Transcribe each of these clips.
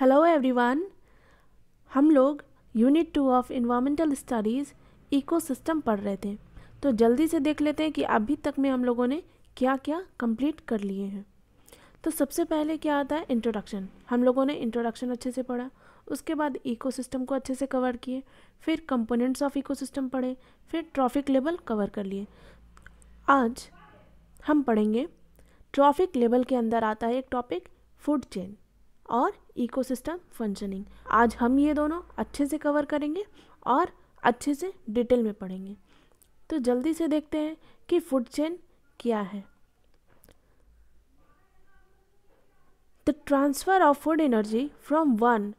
Hello everyone हम लोग unit two of environmental studies ecosystem पढ़ रहे थे तो जल्दी से देख लेते हैं कि अभी तक में हम लोगों ने क्या क्या कंप्लीट कर लिए हैं तो सबसे पहले क्या आता है इंट्रोडक्शन हम लोगों ने इंट्रोडक्शन अच्छे से पढ़ा उसके बाद इकोसिस्टम को अच्छे से कवर किए फिर कंपोनेंट्स ऑफ इकोसिस्टम पढ़े फिर ट्रॉफिक लेवल कवर कर लिए आज हम पढ़ेंगे ट्रॉफिक लेवल के अंदर आता है एक टॉपिक फूड चेन और इकोसिस्टम फंक्शनिंग आज हम ये दोनों अच्छे से कवर करेंगे और अच्छे से डिटेल में पढ़ेंगे तो जल्दी से देखते हैं कि फूड चेन क्या है the transfer of food energy from one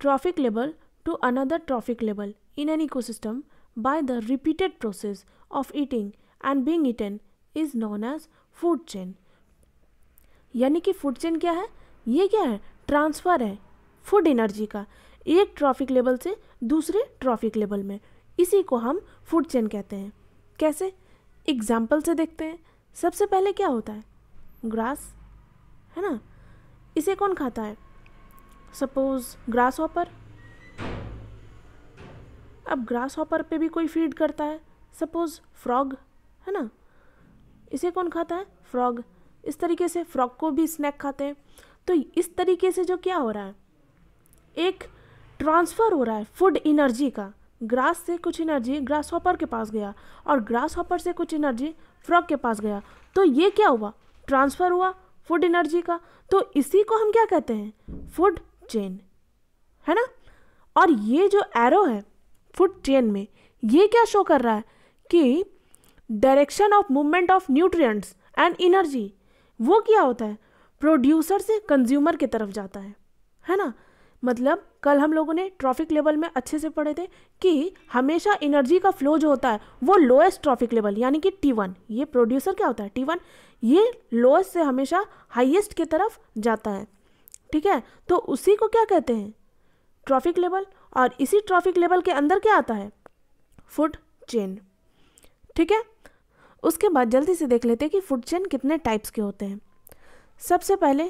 trophic level to another trophic level in an system by the repeated process of eating and being eaten is known as food chain यानी कि food chain क्या है ये क्या है transfer है food energy का एक ट्रॉफिक लेवल से दूसरे ट्रॉफिक लेवल में इसी को हम फूड चेन कहते हैं कैसे एग्जाम्पल से देखते हैं सबसे पहले क्या होता है ग्रास है ना इसे कौन खाता है सपोज ग्रास हॉपर अब ग्रास हॉपर पे भी कोई फीड करता है सपोज फ्रॉग है ना इसे कौन खाता है फ्रॉग इस तरीके से फ्रॉग को भी स्नैक खाते हैं तो इस तरीके से जो क्या हो रहा है एक ट्रांसफ़र हो रहा है फूड एनर्जी का ग्रास से कुछ एनर्जी ग्रास हॉपर के पास गया और ग्रास हॉपर से कुछ एनर्जी फ्रॉग के पास गया तो ये क्या हुआ ट्रांसफ़र हुआ फूड एनर्जी का तो इसी को हम क्या कहते हैं फूड चेन है ना और ये जो एरो है फूड चेन में ये क्या शो कर रहा है कि direction of movement of nutrients and energy वो क्या होता है प्रोड्यूसर से कंज्यूमर की तरफ जाता है है ना मतलब कल हम लोगों ने ट्रॉफिक लेवल में अच्छे से पढ़े थे कि हमेशा एनर्जी का फ्लो जो होता है वो लोएस्ट ट्रॉफिक लेवल यानी कि टी वन ये प्रोड्यूसर क्या होता है टी वन ये लोएस्ट से हमेशा हाईएस्ट की तरफ जाता है ठीक है तो उसी को क्या कहते हैं ट्रॉफिक लेवल और इसी ट्रॉफिक लेवल के अंदर क्या आता है फूड चेन ठीक है उसके बाद जल्दी से देख लेते हैं कि फूड चेन कितने टाइप्स के होते हैं सबसे पहले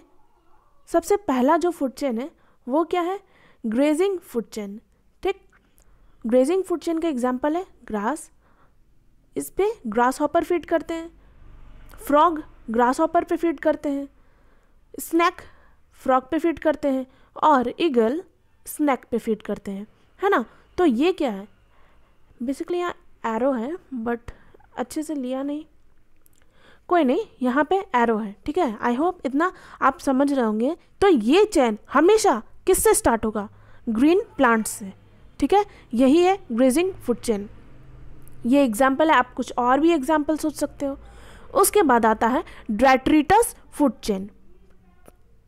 सबसे पहला जो फूड चेन है वो क्या है ग्रेजिंग फूड चेन ठीक ग्रेजिंग फूड चेन का एग्जाम्पल है ग्रास इस पर ग्रास हॉपर फीड करते हैं फ्रॉग ग्रास हॉपर पे फीड करते हैं स्नैक फ्रॉग पे फीड करते हैं और ईगल स्नैक पे फीड करते हैं है ना तो ये क्या है बेसिकली यहाँ एरो है बट अच्छे से लिया नहीं कोई नहीं यहाँ पे एरो है ठीक है आई होप इतना आप समझ रहे होंगे तो ये चैन हमेशा किससे स्टार्ट होगा ग्रीन प्लांट से ठीक है यही है ग्रेजिंग फूड चैन ये एग्जाम्पल है आप कुछ और भी एग्जाम्पल सोच सकते हो उसके बाद आता है ड्रैट्रीटस फूड चेन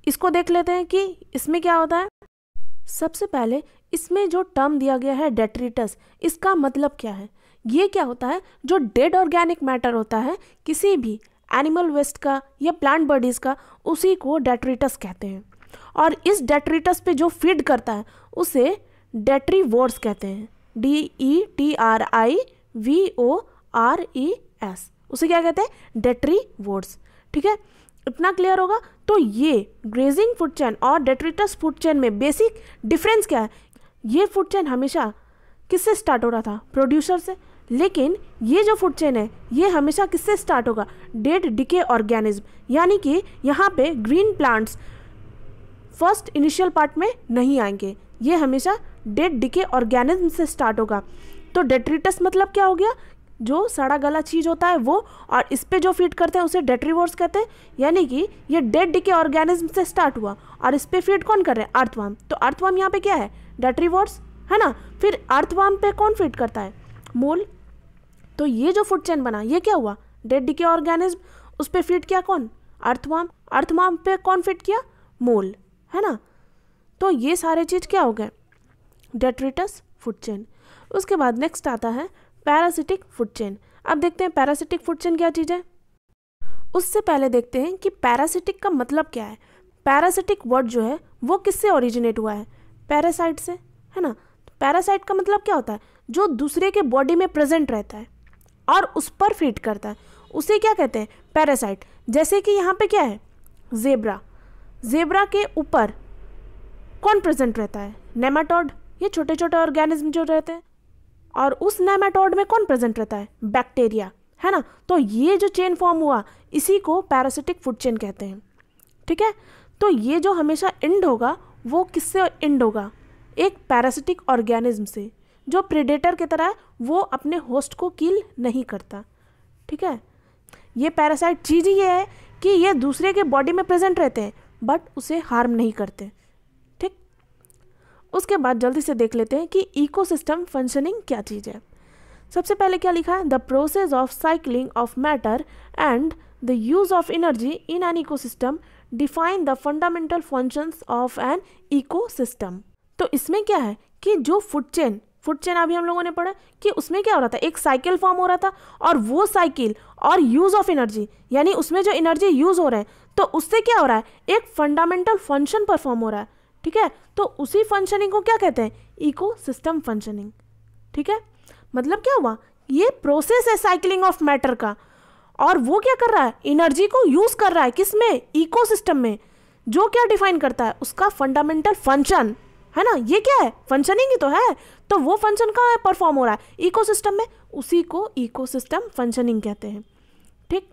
इसको देख लेते हैं कि इसमें क्या होता है सबसे पहले इसमें जो टर्म दिया गया है डेट्रीटस इसका मतलब क्या है ये क्या होता है जो डेड ऑर्गेनिक मैटर होता है किसी भी एनिमल वेस्ट का या प्लांट बॉडीज़ का उसी को डेट्रीटस कहते हैं और इस डेट्रीटस पे जो फीड करता है उसे डेट्रीवोर्स कहते हैं D E T R I V O R E S उसे क्या कहते हैं डेट्रीवोर्स ठीक है इतना क्लियर होगा तो ये ग्रेजिंग फूड चैन और डेट्रीटस फूड चैन में बेसिक डिफरेंस क्या है ये फूड चैन हमेशा किससे स्टार्ट हो रहा था प्रोड्यूसर से लेकिन ये जो फूड चेन है ये हमेशा किससे स्टार्ट होगा डेड डिके ऑर्गेनिज्म यानी कि यहाँ पे green plants first initial part में नहीं आएंगे ये हमेशा डेड डिके ऑर्गेनिज्म से स्टार्ट होगा तो डेट्रिटस मतलब क्या हो गया जो सड़ा गला चीज होता है वो और इस पर जो फीड करते हैं उसे डेट्रीवर्स कहते हैं यानी कि ये डेड डिके ऑर्गेनिज्म से स्टार्ट हुआ और इस पर फीड कौन कर रहे हैं अर्थवाम तो अर्थवाम यहाँ पे क्या है डेट्रीवर्स है ना फिर अर्थवाम पे कौन फीड करता है मोल तो ये जो फूड चेन बना ये क्या हुआ डेड डी के ऑर्गेनिज्म उस पर फिट किया कौन अर्थवाम अर्थवाम पे कौन फिट किया मोल है ना तो ये सारे चीज़ क्या हो गए डेट्रिटस फूड चेन उसके बाद नेक्स्ट आता है पैरासिटिक फूड चेन अब देखते हैं पैरासिटिक फूड चेन क्या चीज़ है उससे पहले देखते हैं कि पैरासिटिक का मतलब क्या है पैरासिटिक वर्ड जो है वो किससे ओरिजिनेट हुआ है पैरासाइट से है ना पैरासाइट का मतलब क्या होता है जो दूसरे के बॉडी में प्रेजेंट रहता है और उस पर फीड करता है उसे क्या कहते हैं पैरासाइट जैसे कि यहाँ पे क्या है जेबरा जेबरा के ऊपर कौन प्रेजेंट रहता है नेमाटोड ये छोटे छोटे ऑर्गेनिज्म जो रहते हैं और उस नेमाटोड में कौन प्रेजेंट रहता है बैक्टीरिया है ना तो ये जो चेन फॉर्म हुआ इसी को पैरासिटिक फूड चेन कहते हैं ठीक है तो ये जो हमेशा एंड होगा वो किससे एंड होगा एक पैरासिटिक ऑर्गेनिज्म से जो प्रेडेटर की तरह वो अपने होस्ट को किल नहीं करता ठीक है ये पैरासाइट चीज़ ही ये है कि ये दूसरे के बॉडी में प्रेजेंट रहते हैं बट उसे हार्म नहीं करते ठीक उसके बाद जल्दी से देख लेते हैं कि इकोसिस्टम फंक्शनिंग क्या चीज़ है सबसे पहले क्या लिखा है the process of cycling of matter and the use of energy in an ecosystem define the fundamental functions of an ecosystem तो इसमें क्या है कि जो फुट चेन फुट चेन अभी हम लोगों ने पढ़ा कि उसमें क्या हो रहा था एक साइकिल फॉर्म हो रहा था और वो साइकिल और यूज़ ऑफ एनर्जी यानी उसमें जो एनर्जी यूज़ हो रहे हैं तो उससे क्या हो रहा है एक फंडामेंटल फंक्शन परफॉर्म हो रहा है ठीक है तो उसी फंक्शनिंग को क्या कहते हैं इको सिस्टम फंक्शनिंग ठीक है मतलब क्या हुआ ये प्रोसेस है साइकिलिंग ऑफ मैटर का और वो क्या कर रहा है एनर्जी को यूज़ कर रहा है किस में सिस्टम में जो क्या डिफाइन करता है उसका फंडामेंटल फंक्शन है ना ये क्या है फंक्शनिंग ही तो है तो वो फंक्शन कहाँ परफॉर्म हो रहा है इको में उसी को इको फंक्शनिंग कहते हैं ठीक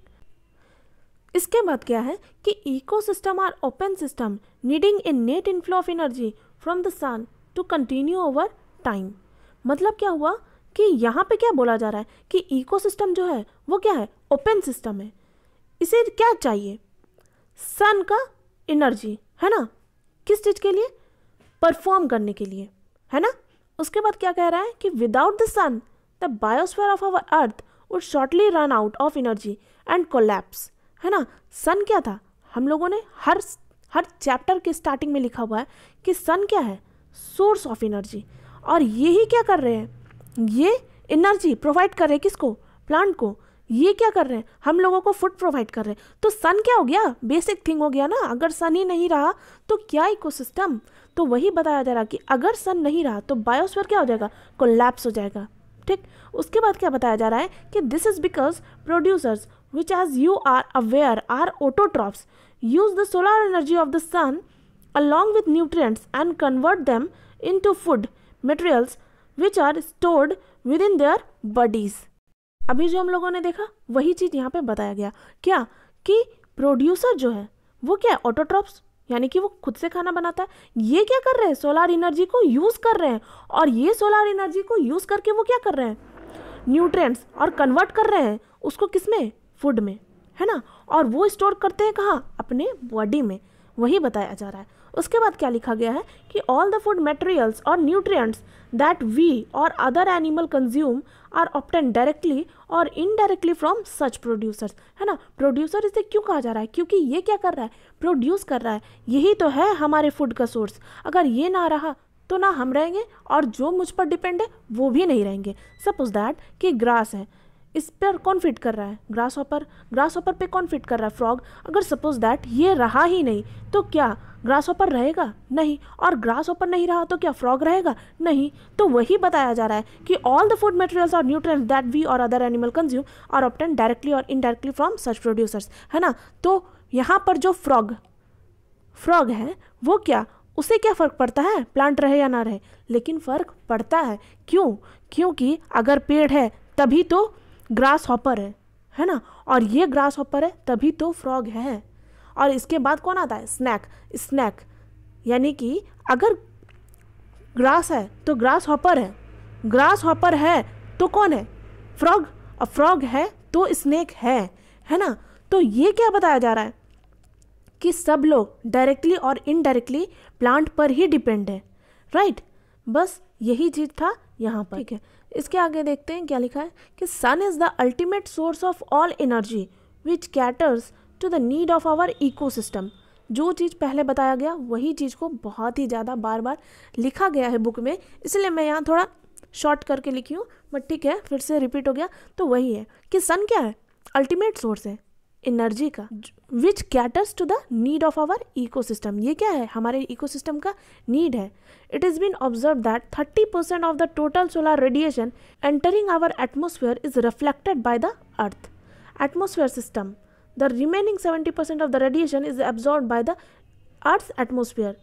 इसके बाद क्या है कि system are open system needing a net inflow of energy from the sun to continue over time मतलब क्या हुआ कि यहाँ पे क्या बोला जा रहा है कि सिस्टम जो है वो क्या है ओपन सिस्टम है इसे क्या चाहिए सन का एनर्जी है ना किस चीज़ के लिए परफॉर्म करने के लिए है ना उसके बाद क्या कह रहा है कि without the sun the biosphere of our earth would shortly run out of energy and collapse है ना सन क्या था हम लोगों ने हर हर चैप्टर के स्टार्टिंग में लिखा हुआ है कि सन क्या है सोर्स ऑफ एनर्जी और ये ही क्या कर रहे हैं ये एनर्जी प्रोवाइड कर रहे हैं किसको प्लांट को ये क्या कर रहे हैं हम लोगों को फूड प्रोवाइड कर रहे हैं तो सन क्या हो गया बेसिक थिंग हो गया ना अगर सन ही नहीं रहा तो क्या इकोसिस्टम तो वही बताया जा रहा कि अगर सन नहीं रहा तो बायोस्फीयर क्या हो जाएगा कोलैप्स हो जाएगा ठीक उसके बाद क्या बताया जा रहा है कि this is because producers which as you are aware are autotrophs use the solar energy of the sun along nutrients and convert them into food materials which are stored within their bodies अभी जो हम लोगों ने देखा वही चीज़ यहाँ पे बताया गया क्या कि प्रोड्यूसर जो है वो क्या है ऑटोट्रॉप्स यानी कि वो खुद से खाना बनाता है ये क्या कर रहे हैं सोलार एनर्जी को यूज़ कर रहे हैं और ये सोलार एनर्जी को यूज़ करके वो क्या कर रहे हैं न्यूट्रिएंट्स और कन्वर्ट कर रहे हैं उसको किस में फूड में है ना और वो स्टोर करते हैं कहाँ अपने बॉडी में वही बताया जा रहा है उसके बाद क्या लिखा गया है कि ऑल द फूड मटेरियल्स और nutrients that we or other animal consume are obtained directly or indirectly from such producers है ना प्रोड्यूसर इसे क्यों कहा जा रहा है क्योंकि ये क्या कर रहा है प्रोड्यूस कर रहा है यही तो है हमारे फूड का सोर्स अगर ये ना रहा तो ना हम रहेंगे और जो मुझ पर डिपेंड है वो भी नहीं रहेंगे सपोज दैट कि ग्रास है इस पर कौन फिट कर रहा है ग्रास ऑपर ग्रास ऑपर पे कौन फिट कर रहा है फ्रॉग अगर सपोज दैट ये रहा ही नहीं तो क्या ग्रास ऑपर रहेगा नहीं और ग्रास ऑपर नहीं रहा तो क्या फ्रॉग रहेगा नहीं तो वही बताया जा रहा है कि ऑल द फूड मटेरियल्स और nutrients that we or other animal consume or obtained directly or indirectly from such producers है ना तो यहाँ पर जो फ्रॉग फ्रॉग है वो क्या उसे क्या फ़र्क पड़ता है प्लांट रहे या ना रहे लेकिन फ़र्क पड़ता है क्यों क्योंकि अगर पेड़ है तभी तो ग्रास हॉपर है है ना और ये ग्रास हॉपर है तभी तो फ्रॉग है और इसके बाद कौन आता है स्नैक स्नैक यानी कि अगर ग्रास है तो ग्रास हॉपर है ग्रास हॉपर है तो कौन है फ्रॉग फ्रॉग है तो स्नैक है है ना तो ये क्या बताया जा रहा है कि सब लोग डायरेक्टली और इनडायरेक्टली प्लांट पर ही डिपेंड है राइट बस यही चीज़ था यहाँ पर ठीक है इसके आगे देखते हैं क्या लिखा है कि sun is the ultimate source of all energy which caters to the need of our eco जो चीज़ पहले बताया गया वही चीज़ को बहुत ही ज़्यादा बार बार लिखा गया है बुक में इसलिए मैं यहाँ थोड़ा शॉर्ट करके लिखी हूँ बट ठीक है फिर से रिपीट हो गया तो वही है कि सन क्या है अल्टीमेट सोर्स है एनर्जी का which caters to the need of our ecosystem ये क्या है हमारे इकोसिस्टम का नीड है it is been observe that thirty percent of the total solar radiation entering our atmosphere is reflected by the earth atmosphere system the remaining seventy percent of the radiation is absorb by the earth atmosphere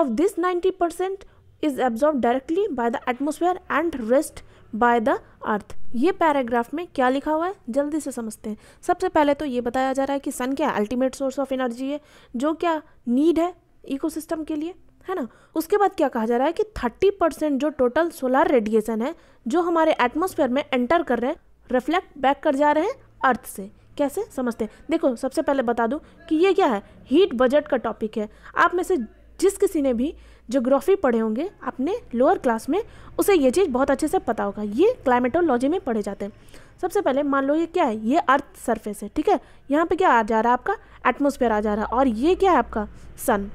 of this ninety percent is absorb directly by the atmosphere and rest by the अर्थ ये paragraph में क्या लिखा हुआ है जल्दी से समझते हैं सबसे पहले तो ये बताया जा रहा है कि सन क्या अल्टीमेट सोर्स ऑफ एनर्जी है जो क्या नीड है इकोसिस्टम के लिए है ना उसके बाद क्या कहा जा रहा है कि थर्टी परसेंट जो टोटल सोलर रेडिएशन है जो हमारे एटमोसफेयर में एंटर कर रहे हैं रिफ्लेक्ट बैक कर जा रहे हैं अर्थ से कैसे समझते हैं देखो सबसे पहले बता दूं कि ये क्या है हीट बजट का टॉपिक है आप में से जिस किसी ने भी जोग्राफ़ी पढ़े होंगे अपने लोअर क्लास में उसे ये चीज़ बहुत अच्छे से पता होगा ये क्लाइमेटोलॉजी में पढ़े जाते हैं सबसे पहले मान लो ये क्या है ये अर्थ सरफेस है ठीक है यहाँ पे क्या आ जा रहा है आपका एटमोसफेयर आ जा रहा है और ये क्या है आपका सन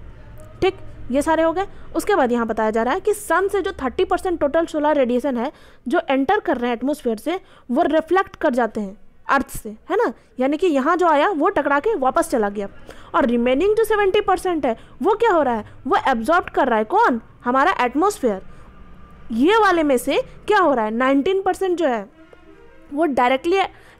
ठीक ये सारे हो गए उसके बाद यहाँ बताया जा रहा है कि सन से जो 30 परसेंट टोटल सोलर रेडिएशन है जो एंटर कर रहे हैं एटमोसफेयर से वो रिफ्लेक्ट कर जाते हैं अर्थ से है ना यानी कि यहाँ जो आया वो टकरा के वापस चला गया और रिमेनिंग जो सेवेंटी परसेंट है वो क्या हो रहा है वो एब्जॉर्ब कर रहा है कौन हमारा एटमोसफेयर ये वाले में से क्या हो रहा है नाइनटीन परसेंट जो है वो डायरेक्टली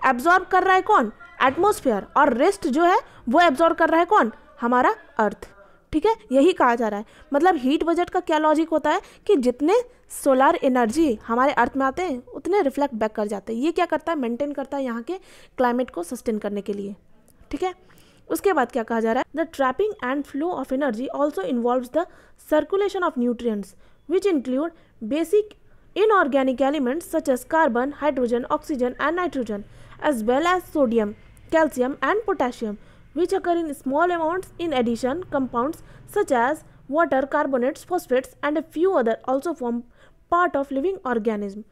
एब्जॉर्ब कर रहा है कौन एटमोसफेयर और रेस्ट जो है वो एब्जॉर्ब कर रहा है कौन हमारा अर्थ ठीक है यही कहा जा रहा है मतलब हीट बजट का क्या लॉजिक होता है कि जितने सोलार एनर्जी हमारे अर्थ में आते हैं उतने रिफ्लेक्ट बैक कर जाते हैं ये क्या करता है मेंटेन करता है यहाँ के क्लाइमेट को सस्टेन करने के लिए ठीक है उसके बाद क्या कहा जा रहा है the trapping and flow of energy also involve the circulation of nutrients which include basic inorganic elements such as carbon hydrogen oxygen and nitrogen as well as sodium calcium and potassium which occur in small amounts. In addition, compounds such as water, carbonates, phosphates and a few other also form part of living organism.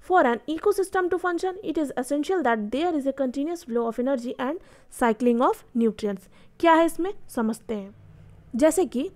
For an ecosystem to function, it is essential that there is a continuous flow of energy and cycling of nutrients. क्या है इसमें समझते हैं जैसे कि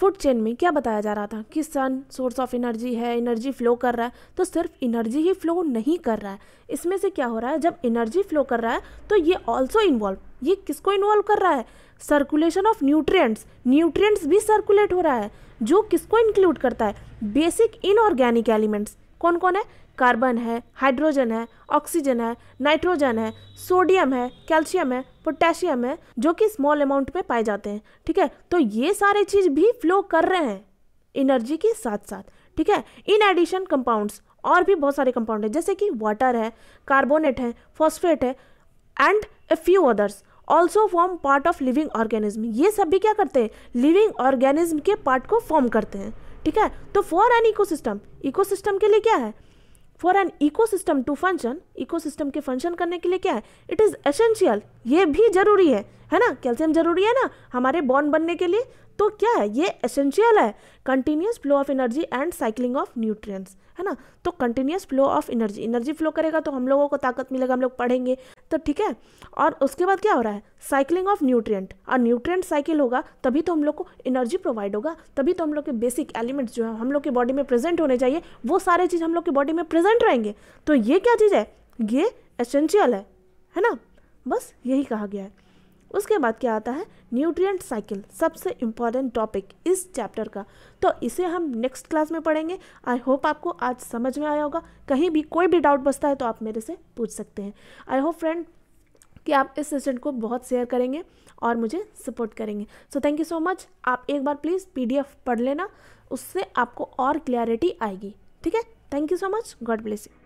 food chain में क्या बताया जा रहा था कि सन सोर्स ऑफ एनर्जी है एनर्जी फ्लो कर रहा है तो सिर्फ एनर्जी ही फ्लो नहीं कर रहा है इसमें से क्या हो रहा है जब एनर्जी फ्लो कर रहा है तो ये ऑल्सो इन्वॉल्व ये किसको इन्वॉल्व कर रहा है सर्कुलेशन ऑफ न्यूट्रिएंट्स न्यूट्रिएंट्स भी सर्कुलेट हो रहा है जो किसको इंक्लूड करता है बेसिक इनऑर्गेनिक एलिमेंट्स कौन कौन है कार्बन है हाइड्रोजन है ऑक्सीजन है नाइट्रोजन है सोडियम है कैल्शियम है पोटेशियम है जो कि स्मॉल अमाउंट में पाए जाते हैं ठीक है तो ये सारे चीज़ भी फ्लो कर रहे हैं इनर्जी के साथ साथ ठीक है इन एडिशन कंपाउंड्स और भी बहुत सारे कंपाउंड हैं जैसे कि वाटर है कार्बोनेट है फॉस्फेट है and a few others also form part of living organism ये सब भी क्या करते हैं लिविंग ऑर्गेनिज्म के पार्ट को फॉर्म करते हैं ठीक है तो फॉर एन इकोसिस्टम इकोसिस्टम के लिए क्या है for an ecosystem to function ecosystem के फंक्शन करने के लिए क्या है इट इज़ एसेंशियल ये भी जरूरी है है ना कैल्शियम जरूरी है ना हमारे बॉन्ड बनने के लिए तो क्या है ये एसेंशियल है continuous flow of energy and cycling of nutrients है ना तो continuous flow of energy energy flow करेगा तो हम लोगों को ताकत मिलेगा हम लोग पढ़ेंगे तो ठीक है और उसके बाद क्या हो रहा है साइकिलिंग ऑफ न्यूट्रिएंट और न्यूट्रिएंट साइकिल होगा तभी तो हम लोग को एनर्जी प्रोवाइड होगा तभी तो हम लोग के बेसिक एलिमेंट्स जो है हम लोग के बॉडी में प्रेजेंट होने चाहिए वो सारे चीज़ हम लोग के बॉडी में प्रेजेंट रहेंगे तो ये क्या चीज़ है ये एसेंशियल है है ना बस यही कहा गया है उसके बाद क्या आता है न्यूट्रिएंट साइकिल सबसे इम्पॉर्टेंट टॉपिक इस चैप्टर का तो इसे हम नेक्स्ट क्लास में पढ़ेंगे आई होप आपको आज समझ में आया होगा कहीं भी कोई भी डाउट बसता है तो आप मेरे से पूछ सकते हैं आई होप फ्रेंड कि आप इस सेशन को बहुत शेयर करेंगे और मुझे सपोर्ट करेंगे so thank you so much आप एक बार प्लीज़ पी पढ़ लेना उससे आपको और क्लैरिटी आएगी ठीक है thank you so much God bless you